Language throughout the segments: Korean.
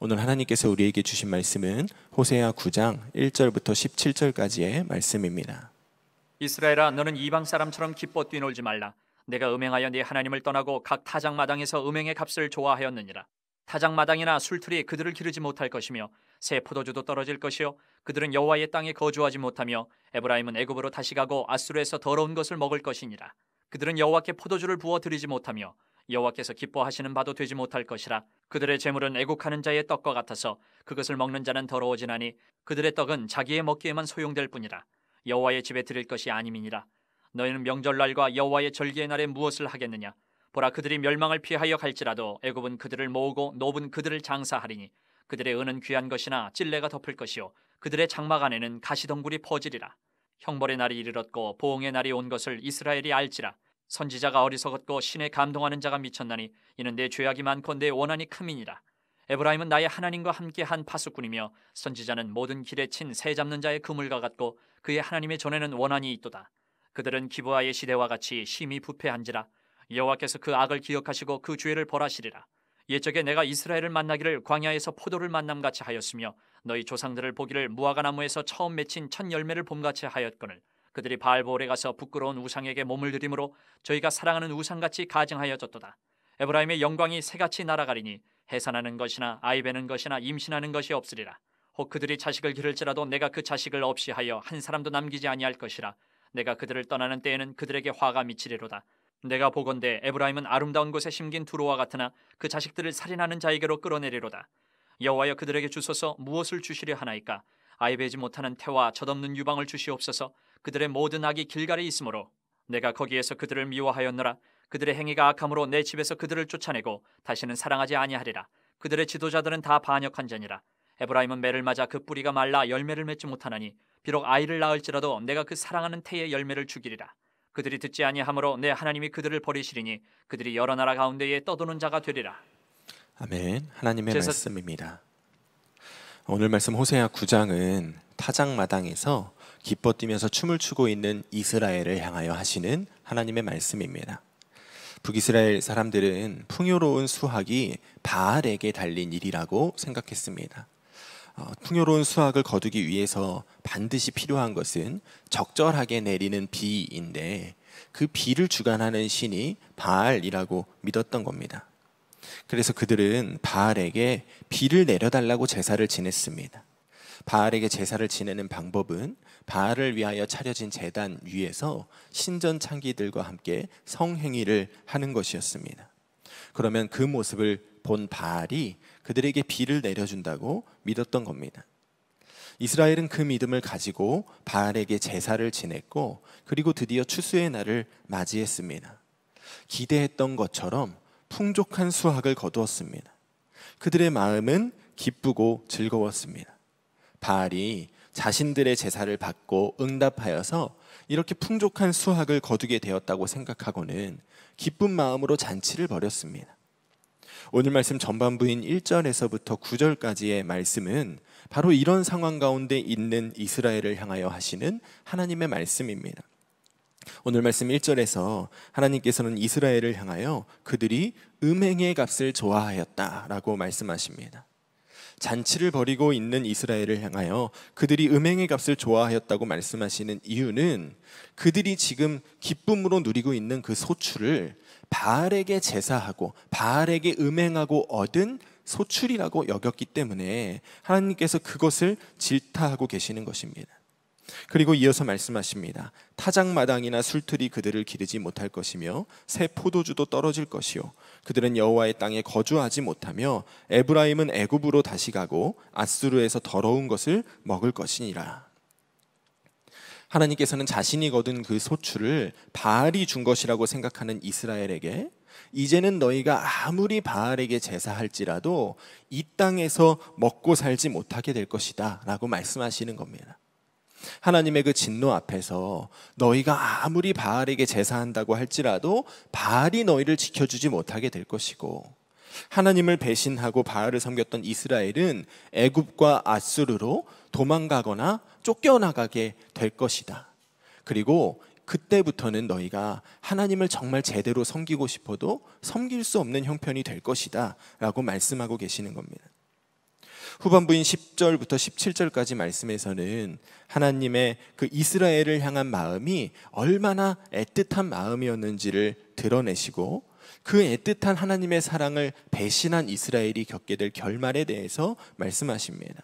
오늘 하나님께서 우리에게 주신 말씀은 호세아 9장 1절부터 17절까지의 말씀입니다. 이스라엘아 너는 이방 사람처럼 기뻐 뛰놀지 말라 내가 음행하여 네 하나님을 떠나고 각 타작 마당에서 음행의 값을 좋아하였느니라 타작 마당이나 술틀이 그들을 기르지 못할 것이며 새 포도주도 떨어질 것이요 그들은 여호와의 땅에 거주하지 못하며 에브라임은 애굽으로 다시 가고 아수르에서 더러운 것을 먹을 것이니라 그들은 여호와께 포도주를 부어 드리지 못하며 여호와께서 기뻐하시는 바도 되지 못할 것이라 그들의 재물은 애국하는 자의 떡과 같아서 그것을 먹는 자는 더러워지나니 그들의 떡은 자기의 먹기에만 소용될 뿐이라 여호와의 집에 드릴 것이 아님이니라 너희는 명절날과 여호와의 절기의 날에 무엇을 하겠느냐 보라 그들이 멸망을 피하여 갈지라도 애굽은 그들을 모으고 노은 그들을 장사하리니 그들의 은은 귀한 것이나 찔레가 덮을 것이요 그들의 장막 안에는 가시덩굴이 퍼지리라 형벌의 날이 이르렀고 보응의 날이 온 것을 이스라엘이 알지라 선지자가 어리석었고 신에 감동하는 자가 미쳤나니 이는 내 죄악이 많고 내 원한이 크민이라. 에브라임은 나의 하나님과 함께 한 파수꾼이며 선지자는 모든 길에 친 새 잡는 자의 그물과 같고 그의 하나님의 전에는 원한이 있도다. 그들은 기부아의 시대와 같이 심히 부패한지라 여호와께서 그 악을 기억하시고 그 죄를 벌하시리라. 옛적에 내가 이스라엘을 만나기를 광야에서 포도를 만남 같이 하였으며 너희 조상들을 보기를 무화과나무에서 처음 맺힌 첫 열매를 봄같이 하였거늘 그들이 바알보에 가서 부끄러운 우상에게 몸을 들이므로 저희가 사랑하는 우상같이 가증하여졌도다. 에브라임의 영광이 새같이 날아가리니 해산하는 것이나 아이 베는 것이나 임신하는 것이 없으리라. 혹 그들이 자식을 기를지라도 내가 그 자식을 없이 하여 한 사람도 남기지 아니할 것이라. 내가 그들을 떠나는 때에는 그들에게 화가 미치리로다. 내가 보건대 에브라임은 아름다운 곳에 심긴 두루와 같으나 그 자식들을 살인하는 자에게로 끌어내리로다. 여호와여 그들에게 주소서 무엇을 주시려 하나이까? 아이 베지 못하는 태와 젖없는 유방을 주시옵소서 그들의 모든 악이 길갈에 있으므로 내가 거기에서 그들을 미워하였느라 그들의 행위가 악함으로 내 집에서 그들을 쫓아내고 다시는 사랑하지 아니하리라 그들의 지도자들은 다 반역한 자니라 에브라임은 매를 맞아 그 뿌리가 말라 열매를 맺지 못하나니 비록 아이를 낳을지라도 내가 그 사랑하는 태의 열매를 죽이리라 그들이 듣지 아니하므로 내 하나님이 그들을 버리시리니 그들이 여러 나라 가운데에 떠도는 자가 되리라 아멘 하나님의 제사... 말씀입니다 오늘 말씀 호세아 9장은 타작 마당에서 기뻐 뛰면서 춤을 추고 있는 이스라엘을 향하여 하시는 하나님의 말씀입니다. 북이스라엘 사람들은 풍요로운 수확이 바알에게 달린 일이라고 생각했습니다. 어, 풍요로운 수확을 거두기 위해서 반드시 필요한 것은 적절하게 내리는 비인데 그 비를 주관하는 신이 바알이라고 믿었던 겁니다. 그래서 그들은 바알에게 비를 내려달라고 제사를 지냈습니다. 바알에게 제사를 지내는 방법은 바알을 위하여 차려진 제단 위에서 신전 창기들과 함께 성행위를 하는 것이었습니다. 그러면 그 모습을 본 바알이 그들에게 비를 내려준다고 믿었던 겁니다. 이스라엘은 그 믿음을 가지고 바알에게 제사를 지냈고 그리고 드디어 추수의 날을 맞이했습니다. 기대했던 것처럼 풍족한 수확을 거두었습니다. 그들의 마음은 기쁘고 즐거웠습니다. 바알이 자신들의 제사를 받고 응답하여서 이렇게 풍족한 수확을 거두게 되었다고 생각하고는 기쁜 마음으로 잔치를 벌였습니다. 오늘 말씀 전반부인 1절에서부터 9절까지의 말씀은 바로 이런 상황 가운데 있는 이스라엘을 향하여 하시는 하나님의 말씀입니다. 오늘 말씀 1절에서 하나님께서는 이스라엘을 향하여 그들이 음행의 값을 좋아하였다라고 말씀하십니다. 잔치를 벌이고 있는 이스라엘을 향하여 그들이 음행의 값을 좋아하였다고 말씀하시는 이유는 그들이 지금 기쁨으로 누리고 있는 그 소출을 바알에게 제사하고 바알에게 음행하고 얻은 소출이라고 여겼기 때문에 하나님께서 그것을 질타하고 계시는 것입니다. 그리고 이어서 말씀하십니다. 타작마당이나 술틀이 그들을 기르지 못할 것이며 새 포도주도 떨어질 것이요 그들은 여호와의 땅에 거주하지 못하며 에브라임은 애굽으로 다시 가고 아수르에서 더러운 것을 먹을 것이니라. 하나님께서는 자신이 거둔 그 소출을 바알이 준 것이라고 생각하는 이스라엘에게 이제는 너희가 아무리 바알에게 제사할지라도 이 땅에서 먹고 살지 못하게 될 것이다 라고 말씀하시는 겁니다. 하나님의 그 진노 앞에서 너희가 아무리 바알에게 제사한다고 할지라도 바알이 너희를 지켜주지 못하게 될 것이고 하나님을 배신하고 바알을 섬겼던 이스라엘은 애굽과 아수르로 도망가거나 쫓겨나가게 될 것이다. 그리고 그때부터는 너희가 하나님을 정말 제대로 섬기고 싶어도 섬길 수 없는 형편이 될 것이다. 라고 말씀하고 계시는 겁니다. 후반부인 10절부터 17절까지 말씀에서는 하나님의 그 이스라엘을 향한 마음이 얼마나 애틋한 마음이었는지를 드러내시고 그 애틋한 하나님의 사랑을 배신한 이스라엘이 겪게 될 결말에 대해서 말씀하십니다.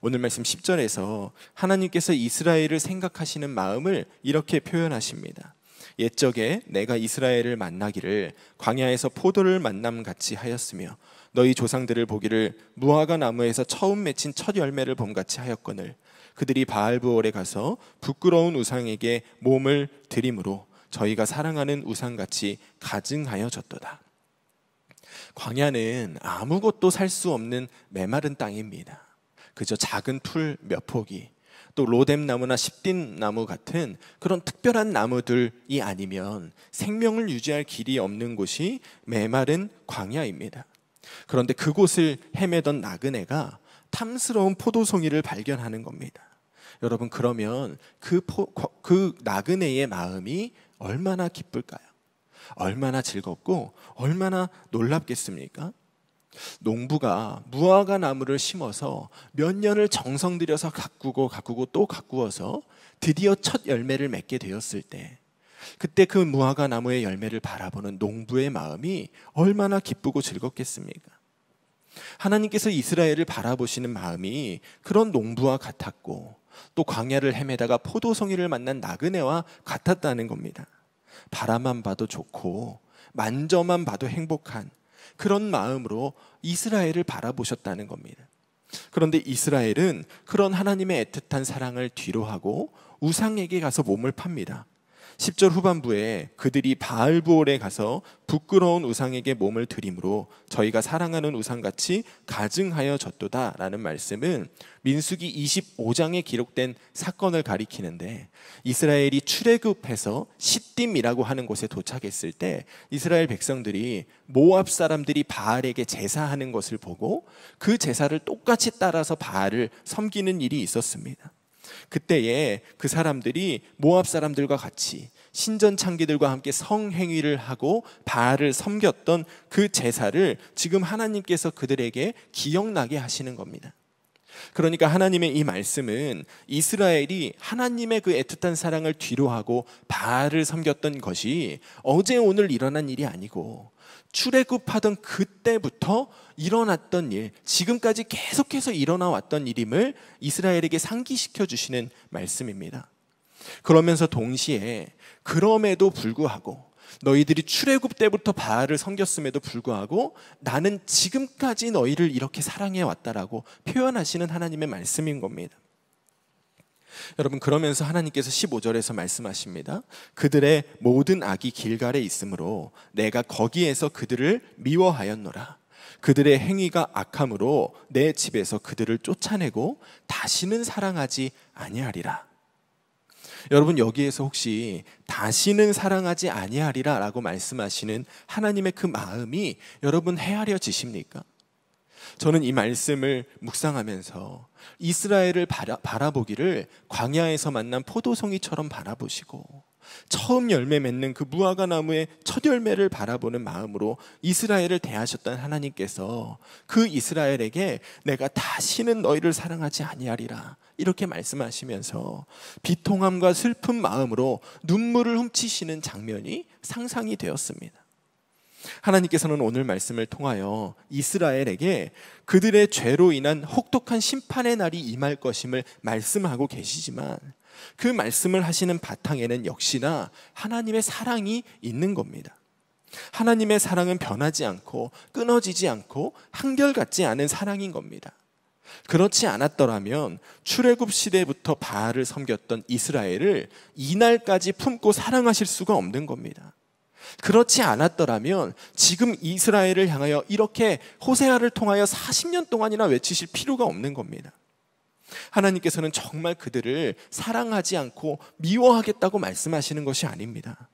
오늘 말씀 10절에서 하나님께서 이스라엘을 생각하시는 마음을 이렇게 표현하십니다. 옛적에 내가 이스라엘을 만나기를 광야에서 포도를 만남 같이 하였으며 너희 조상들을 보기를 무화과 나무에서 처음 맺힌 첫 열매를 봄같이 하였거늘 그들이 바알부월에 가서 부끄러운 우상에게 몸을 드림으로 저희가 사랑하는 우상같이 가증하여 졌도다. 광야는 아무것도 살 수 없는 메마른 땅입니다. 그저 작은 풀 몇 포기, 또 로뎀나무나 십딘나무 같은 그런 특별한 나무들이 아니면 생명을 유지할 길이 없는 곳이 메마른 광야입니다. 그런데 그곳을 헤매던 나그네가 탐스러운 포도송이를 발견하는 겁니다. 여러분 그러면 그, 포, 그 나그네의 마음이 얼마나 기쁠까요? 얼마나 즐겁고 얼마나 놀랍겠습니까? 농부가 무화과 나무를 심어서 몇 년을 정성 들여서 가꾸고 가꾸고 또 가꾸어서 드디어 첫 열매를 맺게 되었을 때 그때 그 무화과 나무의 열매를 바라보는 농부의 마음이 얼마나 기쁘고 즐겁겠습니까? 하나님께서 이스라엘을 바라보시는 마음이 그런 농부와 같았고 또 광야를 헤매다가 포도송이를 만난 나그네와 같았다는 겁니다. 바라만 봐도 좋고 만져만 봐도 행복한 그런 마음으로 이스라엘을 바라보셨다는 겁니다. 그런데 이스라엘은 그런 하나님의 애틋한 사랑을 뒤로하고 우상에게 가서 몸을 팝니다. 10절 후반부에 그들이 바알부올에 가서 부끄러운 우상에게 몸을 드림으로 저희가 사랑하는 우상같이 가증하여 졌도다 라는 말씀은 민수기 25장에 기록된 사건을 가리키는데 이스라엘이 출애굽해서 시딤이라고 하는 곳에 도착했을 때 이스라엘 백성들이 모압 사람들이 바알에게 제사하는 것을 보고 그 제사를 똑같이 따라서 바알을 섬기는 일이 있었습니다. 그때에 그 사람들이 모압 사람들과 같이 신전 창기들과 함께 성행위를 하고 바알을 섬겼던 그 제사를 지금 하나님께서 그들에게 기억나게 하시는 겁니다. 그러니까 하나님의 이 말씀은 이스라엘이 하나님의 그 애틋한 사랑을 뒤로하고 바알을 섬겼던 것이 어제 오늘 일어난 일이 아니고 출애굽하던 그때부터 일어났던 일, 지금까지 계속해서 일어나 왔던 일임을 이스라엘에게 상기시켜 주시는 말씀입니다. 그러면서 동시에 그럼에도 불구하고 너희들이 출애굽 때부터 바알을 섬겼음에도 불구하고 나는 지금까지 너희를 이렇게 사랑해 왔다라고 표현하시는 하나님의 말씀인 겁니다. 여러분 그러면서 하나님께서 15절에서 말씀하십니다. 그들의 모든 악이 길갈에 있으므로 내가 거기에서 그들을 미워하였노라. 그들의 행위가 악함으로 내 집에서 그들을 쫓아내고 다시는 사랑하지 아니하리라. 여러분 여기에서 혹시 다시는 사랑하지 아니하리라라고 말씀하시는 하나님의 그 마음이 여러분 헤아려지십니까? 저는 이 말씀을 묵상하면서 이스라엘을 바라, 보기를 광야에서 만난 포도송이처럼 바라보시고 처음 열매 맺는 그 무화과 나무의 첫 열매를 바라보는 마음으로 이스라엘을 대하셨던 하나님께서 그 이스라엘에게 내가 다시는 너희를 사랑하지 아니하리라 이렇게 말씀하시면서 비통함과 슬픈 마음으로 눈물을 훔치시는 장면이 상상이 되었습니다. 하나님께서는 오늘 말씀을 통하여 이스라엘에게 그들의 죄로 인한 혹독한 심판의 날이 임할 것임을 말씀하고 계시지만 그 말씀을 하시는 바탕에는 역시나 하나님의 사랑이 있는 겁니다. 하나님의 사랑은 변하지 않고 끊어지지 않고 한결같지 않은 사랑인 겁니다. 그렇지 않았더라면 출애굽 시대부터 바알을 섬겼던 이스라엘을 이날까지 품고 사랑하실 수가 없는 겁니다. 그렇지 않았더라면 지금 이스라엘을 향하여 이렇게 호세아를 통하여 40년 동안이나 외치실 필요가 없는 겁니다. 하나님께서는 정말 그들을 사랑하지 않고 미워하겠다고 말씀하시는 것이 아닙니다.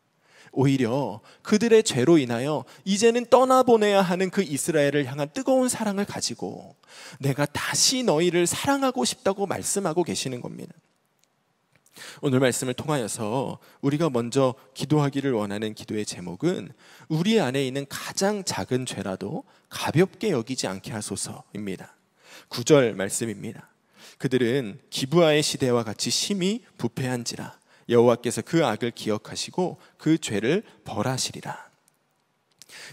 오히려 그들의 죄로 인하여 이제는 떠나보내야 하는 그 이스라엘을 향한 뜨거운 사랑을 가지고 내가 다시 너희를 사랑하고 싶다고 말씀하고 계시는 겁니다. 오늘 말씀을 통하여서 우리가 먼저 기도하기를 원하는 기도의 제목은 우리 안에 있는 가장 작은 죄라도 가볍게 여기지 않게 하소서입니다. 9절 말씀입니다. 그들은 기부아의 시대와 같이 심히 부패한지라 여호와께서 그 악을 기억하시고 그 죄를 벌하시리라.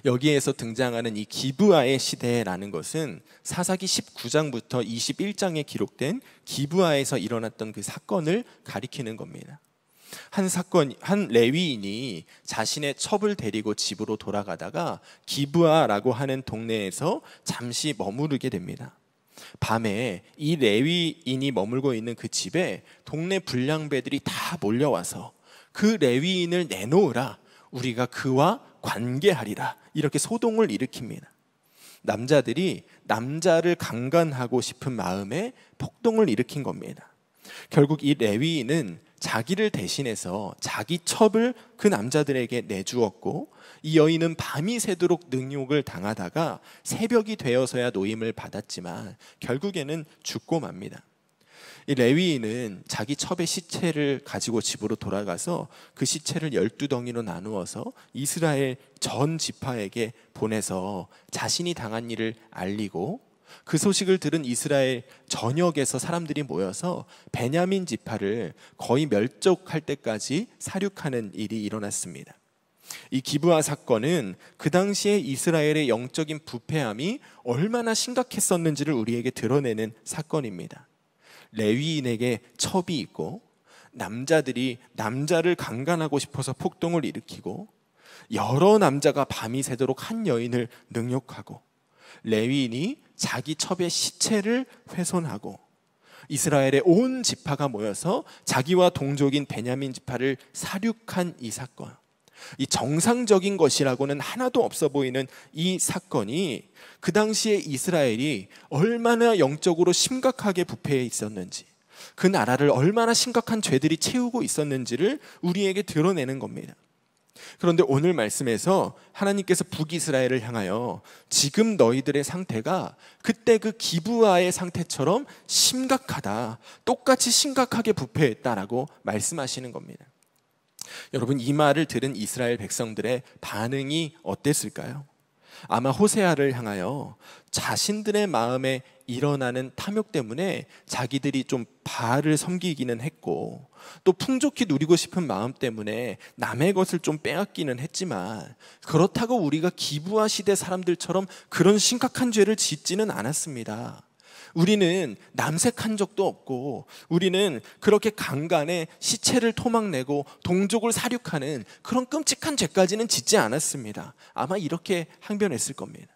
여기에서 등장하는 이기부아의 시대라는 것은 사사기 19장부터 21장에 기록된 기부아에서 일어났던 그 사건을 가리키는 겁니다. 한 사건 한 레위인이 자신의 첩을 데리고 집으로 돌아가다가 기브아라고 하는 동네에서 잠시 머무르게 됩니다. 밤에 이 레위인이 머물고 있는 그 집에 동네 불량배들이 다 몰려와서 그 레위인을 내놓으라 우리가 그와 관계하리라 이렇게 소동을 일으킵니다. 남자들이 남자를 강간하고 싶은 마음에 폭동을 일으킨 겁니다. 결국 이 레위인은 자기를 대신해서 자기 첩을 그 남자들에게 내주었고 이 여인은 밤이 새도록 능욕을 당하다가 새벽이 되어서야 노임을 받았지만 결국에는 죽고 맙니다. 이 레위인은 자기 첩의 시체를 가지고 집으로 돌아가서 그 시체를 열두 덩이로 나누어서 이스라엘 전 지파에게 보내서 자신이 당한 일을 알리고 그 소식을 들은 이스라엘 전역에서 사람들이 모여서 베냐민 지파를 거의 멸족할 때까지 사륙하는 일이 일어났습니다. 이기부아 사건은 그 당시에 이스라엘의 영적인 부패함이 얼마나 심각했었는지를 우리에게 드러내는 사건입니다. 레위인에게 첩이 있고 남자들이 남자를 강간하고 싶어서 폭동을 일으키고 여러 남자가 밤이 새도록 한 여인을 능욕하고 레위인이 자기 첩의 시체를 훼손하고 이스라엘의 온 지파가 모여서 자기와 동족인 베냐민 지파를 사륙한 이 사건. 이 정상적인 것이라고는 하나도 없어 보이는 이 사건이 그 당시에 이스라엘이 얼마나 영적으로 심각하게 부패해 있었는지 그 나라를 얼마나 심각한 죄들이 채우고 있었는지를 우리에게 드러내는 겁니다. 그런데 오늘 말씀에서 하나님께서 북이스라엘을 향하여 지금 너희들의 상태가 그때 그 기부아의 상태처럼 심각하다. 똑같이 심각하게 부패했다라고 말씀하시는 겁니다. 여러분 이 말을 들은 이스라엘 백성들의 반응이 어땠을까요? 아마 호세아를 향하여 자신들의 마음에 일어나는 탐욕 때문에 자기들이 좀바알 섬기기는 했고 또 풍족히 누리고 싶은 마음 때문에 남의 것을 좀 빼앗기는 했지만 그렇다고 우리가 기부아 시대 사람들처럼 그런 심각한 죄를 짓지는 않았습니다. 우리는 남색한 적도 없고 우리는 그렇게 강간에 시체를 토막내고 동족을 사륙하는 그런 끔찍한 죄까지는 짓지 않았습니다. 아마 이렇게 항변했을 겁니다.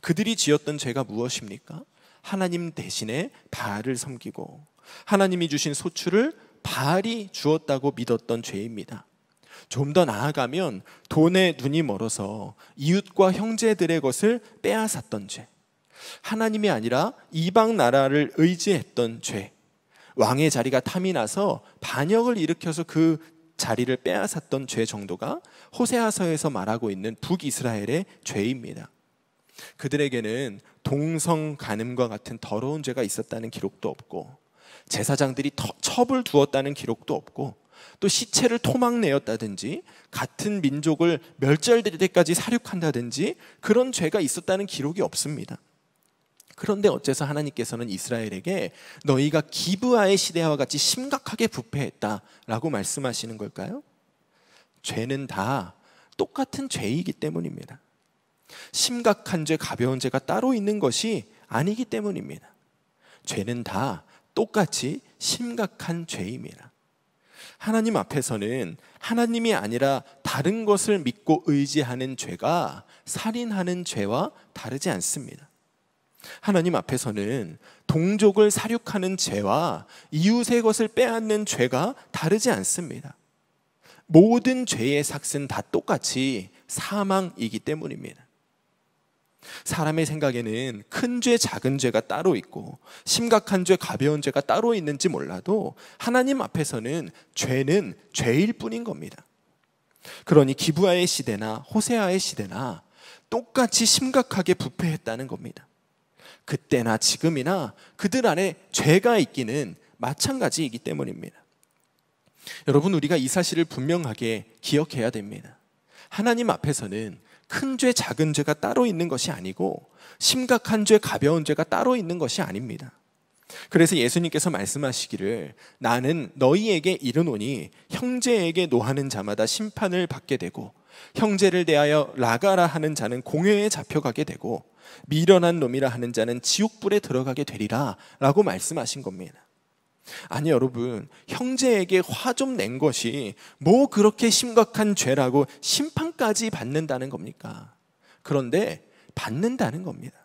그들이 지었던 죄가 무엇입니까? 하나님 대신에 바알을 섬기고 하나님이 주신 소출을 바알이 주었다고 믿었던 죄입니다. 좀 더 나아가면 돈에 눈이 멀어서 이웃과 형제들의 것을 빼앗았던 죄. 하나님이 아니라 이방 나라를 의지했던 죄. 왕의 자리가 탐이 나서 반역을 일으켜서 그 자리를 빼앗았던 죄 정도가 호세아서에서 말하고 있는 북이스라엘의 죄입니다. 그들에게는 동성 간음과 같은 더러운 죄가 있었다는 기록도 없고 제사장들이 첩을 두었다는 기록도 없고 또 시체를 토막내었다든지 같은 민족을 멸절될 때까지 사륙한다든지 그런 죄가 있었다는 기록이 없습니다. 그런데 어째서 하나님께서는 이스라엘에게 너희가 기브아의 시대와 같이 심각하게 부패했다라고 말씀하시는 걸까요? 죄는 다 똑같은 죄이기 때문입니다. 심각한 죄, 가벼운 죄가 따로 있는 것이 아니기 때문입니다. 죄는 다 똑같이 심각한 죄입니다. 하나님 앞에서는 하나님이 아니라 다른 것을 믿고 의지하는 죄가 살인하는 죄와 다르지 않습니다. 하나님 앞에서는 동족을 사륙하는 죄와 이웃의 것을 빼앗는 죄가 다르지 않습니다. 모든 죄의 삭은 다 똑같이 사망이기 때문입니다. 사람의 생각에는 큰 죄, 작은 죄가 따로 있고 심각한 죄, 가벼운 죄가 따로 있는지 몰라도 하나님 앞에서는 죄는 죄일 뿐인 겁니다. 그러니 기부아의 시대나 호세아의 시대나 똑같이 심각하게 부패했다는 겁니다. 그때나 지금이나 그들 안에 죄가 있기는 마찬가지이기 때문입니다. 여러분, 우리가 이 사실을 분명하게 기억해야 됩니다. 하나님 앞에서는 큰 죄, 작은 죄가 따로 있는 것이 아니고 심각한 죄, 가벼운 죄가 따로 있는 것이 아닙니다. 그래서 예수님께서 말씀하시기를 나는 너희에게 이르노니 형제에게 노하는 자마다 심판을 받게 되고 형제를 대하여 라가라 하는 자는 공회에 잡혀가게 되고 미련한 놈이라 하는 자는 지옥불에 들어가게 되리라 라고 말씀하신 겁니다. 아니 여러분 형제에게 화 좀 낸 것이 뭐 그렇게 심각한 죄라고 심판까지 받는다는 겁니까? 그런데 받는다는 겁니다.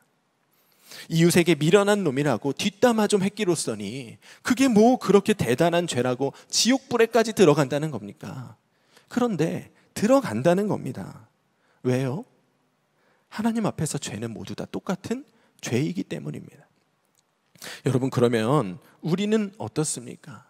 이웃에게 미련한 놈이라고 뒷담화 좀 했기로써니 그게 뭐 그렇게 대단한 죄라고 지옥불에까지 들어간다는 겁니까? 그런데 들어간다는 겁니다. 왜요? 하나님 앞에서 죄는 모두 다 똑같은 죄이기 때문입니다. 여러분 그러면 우리는 어떻습니까?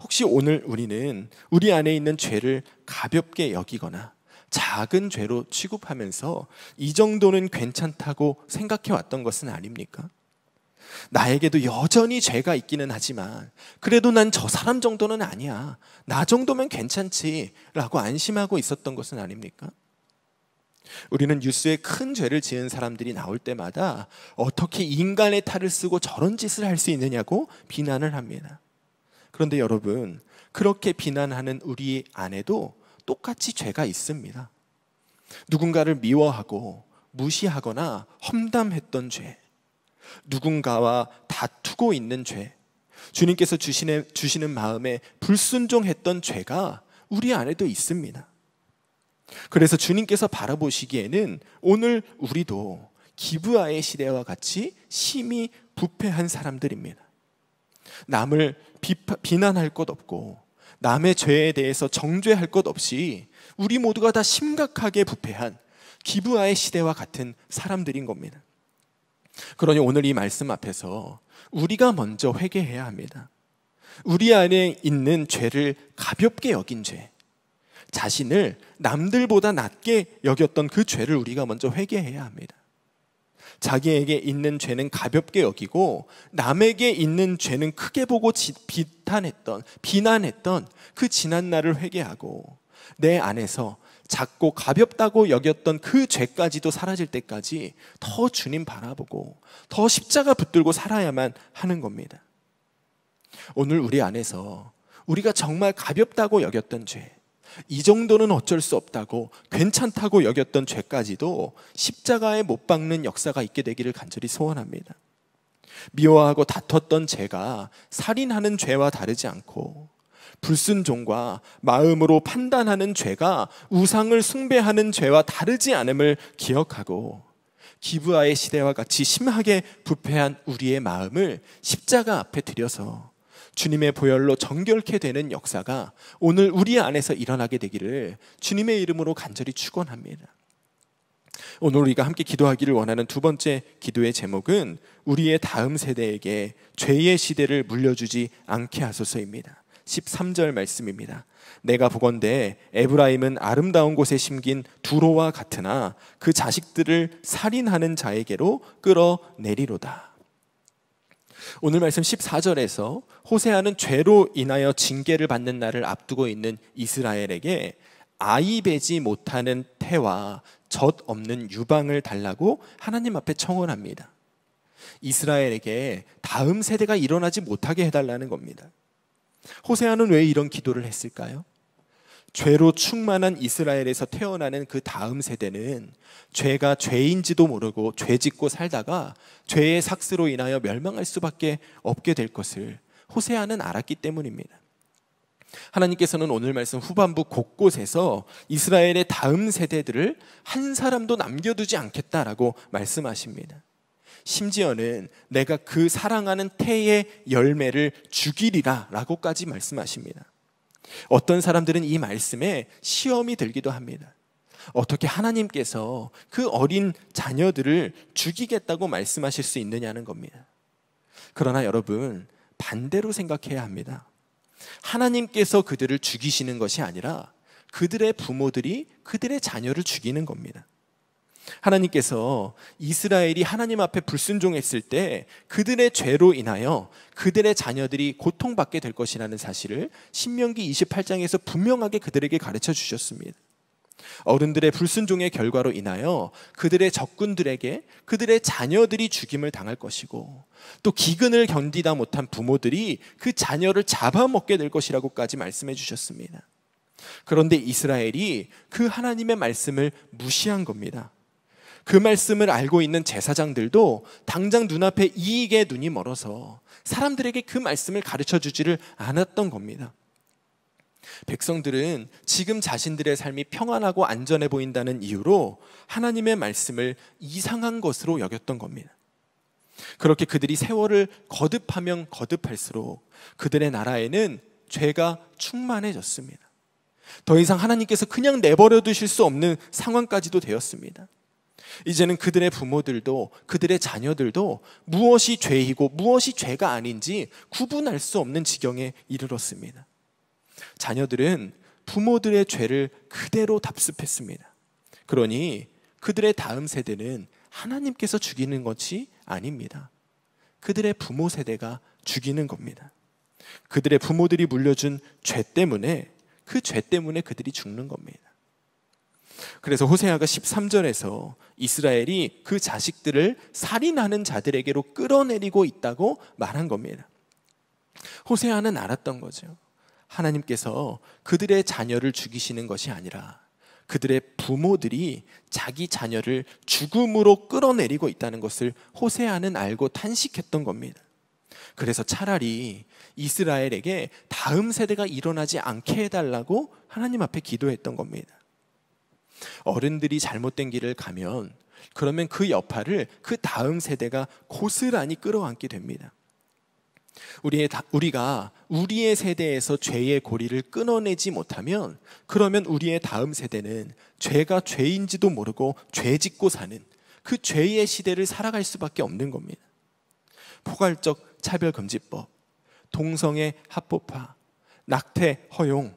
혹시 오늘 우리는 우리 안에 있는 죄를 가볍게 여기거나 작은 죄로 취급하면서 이 정도는 괜찮다고 생각해 왔던 것은 아닙니까? 나에게도 여전히 죄가 있기는 하지만 그래도 난 저 사람 정도는 아니야. 나 정도면 괜찮지라고 안심하고 있었던 것은 아닙니까? 우리는 뉴스에 큰 죄를 지은 사람들이 나올 때마다 어떻게 인간의 탈을 쓰고 저런 짓을 할 수 있느냐고 비난을 합니다. 그런데 여러분, 그렇게 비난하는 우리 안에도 똑같이 죄가 있습니다. 누군가를 미워하고 무시하거나 험담했던 죄, 누군가와 다투고 있는 죄, 주님께서 주시는, 주시는 마음에 불순종했던 죄가 우리 안에도 있습니다. 그래서 주님께서 바라보시기에는 오늘 우리도 기부아의 시대와 같이 심히 부패한 사람들입니다. 남을 비파, 비난할 것 없고 남의 죄에 대해서 정죄할 것 없이 우리 모두가 다 심각하게 부패한 기부아의 시대와 같은 사람들인 겁니다. 그러니 오늘 이 말씀 앞에서 우리가 먼저 회개해야 합니다. 우리 안에 있는 죄를 가볍게 여긴 죄, 자신을 남들보다 낮게 여겼던 그 죄를 우리가 먼저 회개해야 합니다. 자기에게 있는 죄는 가볍게 여기고 남에게 있는 죄는 크게 보고 비탄했던 비난했던 그 지난 날을 회개하고 내 안에서 작고 가볍다고 여겼던 그 죄까지도 사라질 때까지 더 주님 바라보고 더 십자가 붙들고 살아야만 하는 겁니다. 오늘 우리 안에서 우리가 정말 가볍다고 여겼던 죄, 이 정도는 어쩔 수 없다고 괜찮다고 여겼던 죄까지도 십자가에 못 박는 역사가 있게 되기를 간절히 소원합니다. 미워하고 다퉜던 죄가 살인하는 죄와 다르지 않고 불순종과 마음으로 판단하는 죄가 우상을 숭배하는 죄와 다르지 않음을 기억하고 기부아의 시대와 같이 심하게 부패한 우리의 마음을 십자가 앞에 들여서 주님의 보혈로 정결케 되는 역사가 오늘 우리 안에서 일어나게 되기를 주님의 이름으로 간절히 축원합니다. 오늘 우리가 함께 기도하기를 원하는 두 번째 기도의 제목은 우리의 다음 세대에게 죄의 시대를 물려주지 않게 하소서입니다. 13절 말씀입니다. 내가 보건대 에브라임은 아름다운 곳에 심긴 두로와 같으나 그 자식들을 살인하는 자에게로 끌어내리로다. 오늘 말씀 14절에서 호세아는 죄로 인하여 징계를 받는 날을 앞두고 있는 이스라엘에게 아이 베지 못하는 태와 젖 없는 유방을 달라고 하나님 앞에 청원합니다. 이스라엘에게 다음 세대가 일어나지 못하게 해달라는 겁니다. 호세아는 왜 이런 기도를 했을까요? 죄로 충만한 이스라엘에서 태어나는 그 다음 세대는 죄가 죄인지도 모르고 죄 짓고 살다가 죄의 삭스로 인하여 멸망할 수밖에 없게 될 것을 호세아는 알았기 때문입니다. 하나님께서는 오늘 말씀 후반부 곳곳에서 이스라엘의 다음 세대들을 한 사람도 남겨두지 않겠다라고 말씀하십니다. 심지어는 내가 그 사랑하는 태의 열매를 죽이리라 라고까지 말씀하십니다. 어떤 사람들은 이 말씀에 시험이 들기도 합니다. 어떻게 하나님께서 그 어린 자녀들을 죽이겠다고 말씀하실 수 있느냐는 겁니다. 그러나 여러분, 반대로 생각해야 합니다. 하나님께서 그들을 죽이시는 것이 아니라 그들의 부모들이 그들의 자녀를 죽이는 겁니다. 하나님께서 이스라엘이 하나님 앞에 불순종했을 때 그들의 죄로 인하여 그들의 자녀들이 고통받게 될 것이라는 사실을 신명기 28장에서 분명하게 그들에게 가르쳐 주셨습니다. 어른들의 불순종의 결과로 인하여 그들의 적군들에게 그들의 자녀들이 죽임을 당할 것이고 또 기근을 견디다 못한 부모들이 그 자녀를 잡아먹게 될 것이라고까지 말씀해 주셨습니다. 그런데 이스라엘이 그 하나님의 말씀을 무시한 겁니다. 그 말씀을 알고 있는 제사장들도 당장 눈앞에 이익의 눈이 멀어서 사람들에게 그 말씀을 가르쳐 주지를 않았던 겁니다. 백성들은 지금 자신들의 삶이 평안하고 안전해 보인다는 이유로 하나님의 말씀을 이상한 것으로 여겼던 겁니다. 그렇게 그들이 세월을 거듭하면 거듭할수록 그들의 나라에는 죄가 충만해졌습니다. 더 이상 하나님께서 그냥 내버려 두실 수 없는 상황까지도 되었습니다. 이제는 그들의 부모들도 그들의 자녀들도 무엇이 죄이고 무엇이 죄가 아닌지 구분할 수 없는 지경에 이르렀습니다. 자녀들은 부모들의 죄를 그대로 답습했습니다. 그러니 그들의 다음 세대는 하나님께서 죽이는 것이 아닙니다. 그들의 부모 세대가 죽이는 겁니다. 그들의 부모들이 물려준 죄 때문에 그 죄 때문에 그들이 죽는 겁니다. 그래서 호세아가 13절에서 이스라엘이 그 자식들을 살인하는 자들에게로 끌어내리고 있다고 말한 겁니다. 호세아는 알았던 거죠. 하나님께서 그들의 자녀를 죽이시는 것이 아니라 그들의 부모들이 자기 자녀를 죽음으로 끌어내리고 있다는 것을 호세아는 알고 탄식했던 겁니다. 그래서 차라리 이스라엘에게 다음 세대가 일어나지 않게 해달라고 하나님 앞에 기도했던 겁니다. 어른들이 잘못된 길을 가면 그러면 그 여파를 그 다음 세대가 고스란히 끌어안게 됩니다. 우리의 다, 우리가 우리의 세대에서 죄의 고리를 끊어내지 못하면 그러면 우리의 다음 세대는 죄가 죄인지도 모르고 죄 짓고 사는 그 죄의 시대를 살아갈 수밖에 없는 겁니다. 포괄적 차별금지법, 동성애 합법화, 낙태 허용.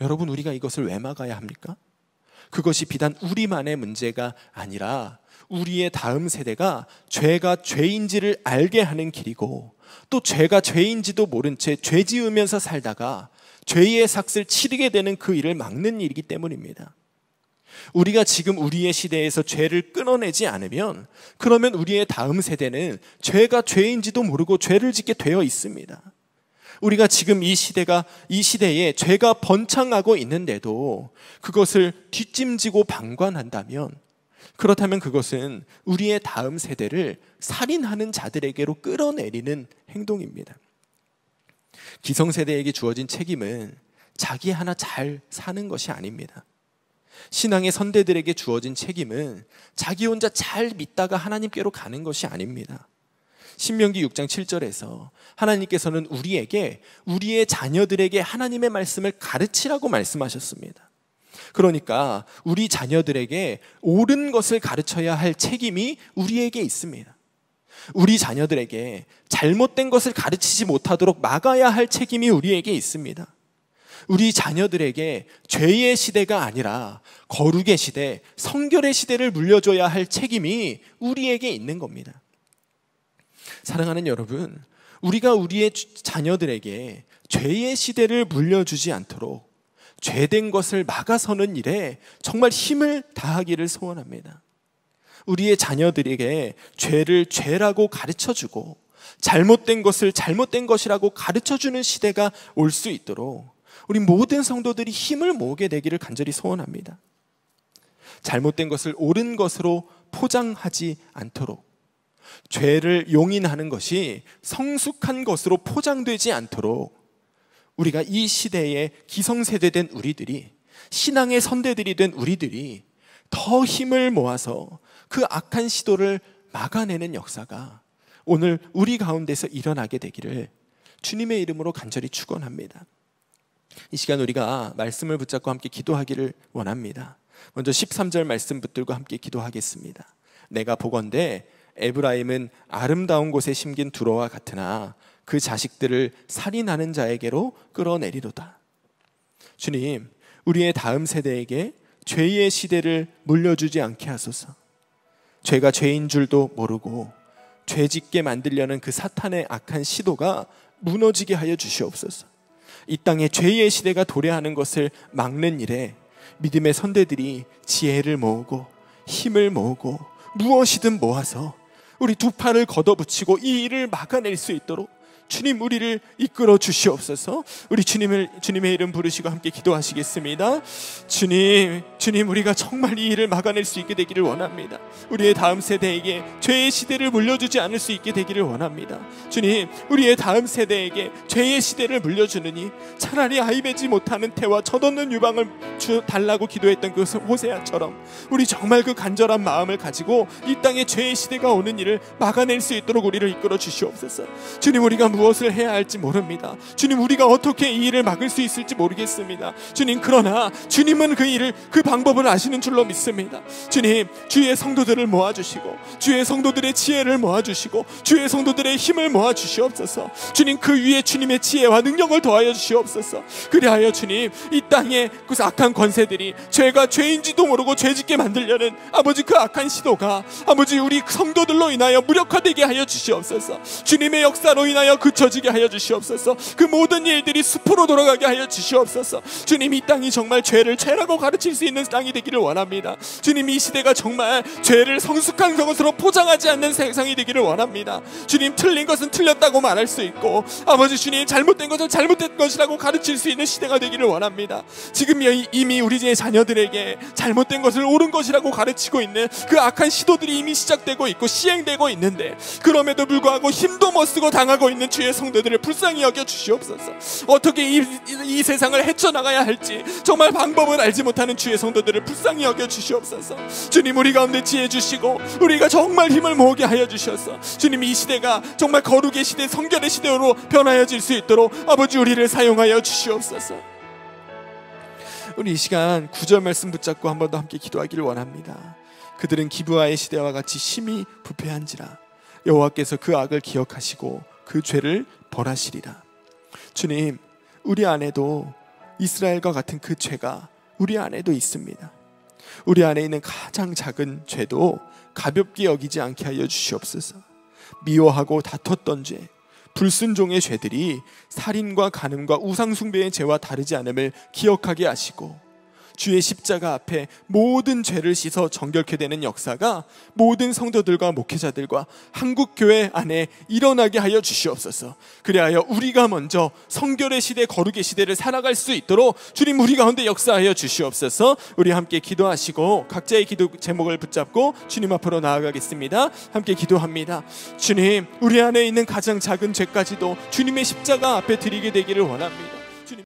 여러분 우리가 이것을 왜 막아야 합니까? 그것이 비단 우리만의 문제가 아니라 우리의 다음 세대가 죄가 죄인지를 알게 하는 길이고 또 죄가 죄인지도 모른 채 죄 지으면서 살다가 죄의 삭슬 치르게 되는 그 일을 막는 일이기 때문입니다. 우리가 지금 우리의 시대에서 죄를 끊어내지 않으면 그러면 우리의 다음 세대는 죄가 죄인지도 모르고 죄를 짓게 되어 있습니다. 우리가 지금 이 시대가 이 시대에 죄가 번창하고 있는데도 그것을 뒷짐지고 방관한다면 그렇다면 그것은 우리의 다음 세대를 살인하는 자들에게로 끌어내리는 행동입니다. 기성세대에게 주어진 책임은 자기 하나 잘 사는 것이 아닙니다. 신앙의 선대들에게 주어진 책임은 자기 혼자 잘 믿다가 하나님께로 가는 것이 아닙니다. 신명기 6장 7절에서 하나님께서는 우리에게 우리의 자녀들에게 하나님의 말씀을 가르치라고 말씀하셨습니다. 그러니까 우리 자녀들에게 옳은 것을 가르쳐야 할 책임이 우리에게 있습니다. 우리 자녀들에게 잘못된 것을 가르치지 못하도록 막아야 할 책임이 우리에게 있습니다. 우리 자녀들에게 죄의 시대가 아니라 거룩의 시대, 성결의 시대를 물려줘야 할 책임이 우리에게 있는 겁니다. 사랑하는 여러분, 우리가 우리의 자녀들에게 죄의 시대를 물려주지 않도록 죄된 것을 막아서는 일에 정말 힘을 다하기를 소원합니다. 우리의 자녀들에게 죄를 죄라고 가르쳐 주고 잘못된 것을 잘못된 것이라고 가르쳐 주는 시대가 올 수 있도록 우리 모든 성도들이 힘을 모으게 되기를 간절히 소원합니다. 잘못된 것을 옳은 것으로 포장하지 않도록 죄를 용인하는 것이 성숙한 것으로 포장되지 않도록 우리가 이 시대에 기성세대된 우리들이 신앙의 선대들이 된 우리들이 더 힘을 모아서 그 악한 시도를 막아내는 역사가 오늘 우리 가운데서 일어나게 되기를 주님의 이름으로 간절히 축원합니다. 이 시간 우리가 말씀을 붙잡고 함께 기도하기를 원합니다. 먼저 13절 말씀 붙들고 함께 기도하겠습니다. 내가 보건대 에브라임은 아름다운 곳에 심긴 두로와 같으나 그 자식들을 살인하는 자에게로 끌어내리로다. 주님, 우리의 다음 세대에게 죄의 시대를 물려주지 않게 하소서. 죄가 죄인 줄도 모르고 죄 짓게 만들려는 그 사탄의 악한 시도가 무너지게 하여 주시옵소서. 이 땅에 죄의 시대가 도래하는 것을 막는 일에 믿음의 선대들이 지혜를 모으고 힘을 모으고 무엇이든 모아서 우리 두 팔을 걷어붙이고 이 일을 막아낼 수 있도록 주님 우리를 이끌어 주시옵소서. 우리 주님을 주님의 이름 부르시고 함께 기도하시겠습니다. 주님, 주님 우리가 정말 이 일을 막아낼 수 있게 되기를 원합니다. 우리의 다음 세대에게 죄의 시대를 물려주지 않을 수 있게 되기를 원합니다. 주님, 우리의 다음 세대에게 죄의 시대를 물려주느니 차라리 아이 배지 못하는 태와 젖없는 유방을 주 달라고 기도했던 그 호세아처럼 우리 정말 그 간절한 마음을 가지고 이 땅에 죄의 시대가 오는 일을 막아낼 수 있도록 우리를 이끌어 주시옵소서. 주님 우리가 무엇을 해야 할지 모릅니다. 주님, 우리가 어떻게 이 일을 막을 수 있을지 모르겠습니다. 주님, 그러나 주님은 그 일을, 그 방법을 아시는 줄로 믿습니다. 주님, 주의 성도들을 모아주시고, 주의 성도들의 지혜를 모아주시고, 주의 성도들의 힘을 모아주시옵소서. 주님, 그 위에 주님의 지혜와 능력을 더하여 주시옵소서. 그리하여 주님, 이 땅에 그 악한 권세들이 죄가 죄인지도 모르고 죄짓게 만들려는 아버지 그 악한 시도가 아버지 우리 성도들로 인하여 무력화되게 하여 주시옵소서. 주님의 역사로 인하여 그 그쳐지게 하여 주시옵소서. 그 모든 일들이 숲으로 돌아가게 하여 주시옵소서. 주님 이 땅이 정말 죄를 죄라고 가르칠 수 있는 땅이 되기를 원합니다. 주님 이 시대가 정말 죄를 성숙한 것으로 포장하지 않는 세상이 되기를 원합니다. 주님 틀린 것은 틀렸다고 말할 수 있고 아버지 주님 잘못된 것은 잘못된 것이라고 가르칠 수 있는 시대가 되기를 원합니다. 지금 이미 우리 집의 자녀들에게 잘못된 것을 옳은 것이라고 가르치고 있는 그 악한 시도들이 이미 시작되고 있고 시행되고 있는데 그럼에도 불구하고 힘도 못 쓰고 당하고 있는 주의 성도들을 불쌍히 여겨 주시옵소서. 어떻게 이, 이, 이 세상을 헤쳐나가야 할지 정말 방법을 알지 못하는 주의 성도들을 불쌍히 여겨 주시옵소서. 주님 우리 가운데 지혜 주시고 우리가 정말 힘을 모으게 하여 주셔서 주님 이 시대가 정말 거룩의 시대 성결의 시대로 변하여질 수 있도록 아버지 우리를 사용하여 주시옵소서. 우리 이 시간 구절 말씀 붙잡고 한 번 더 함께 기도하기를 원합니다. 그들은 기부아의 시대와 같이 심히 부패한지라 여호와께서 그 악을 기억하시고 그 죄를 벌하시리라. 주님, 우리 안에도 이스라엘과 같은 그 죄가 우리 안에도 있습니다. 우리 안에 있는 가장 작은 죄도 가볍게 여기지 않게 하여 주시옵소서. 미워하고 다퉜던 죄, 불순종의 죄들이 살인과 간음과 우상숭배의 죄와 다르지 않음을 기억하게 하시고 주의 십자가 앞에 모든 죄를 씻어 정결케 되는 역사가 모든 성도들과 목회자들과 한국 교회 안에 일어나게 하여 주시옵소서. 그리하여 우리가 먼저 성결의 시대 거룩의 시대를 살아갈 수 있도록 주님 우리 가운데 역사하여 주시옵소서. 우리 함께 기도하시고 각자의 기도 제목을 붙잡고 주님 앞으로 나아가겠습니다. 함께 기도합니다. 주님, 우리 안에 있는 가장 작은 죄까지도 주님의 십자가 앞에 드리게 되기를 원합니다.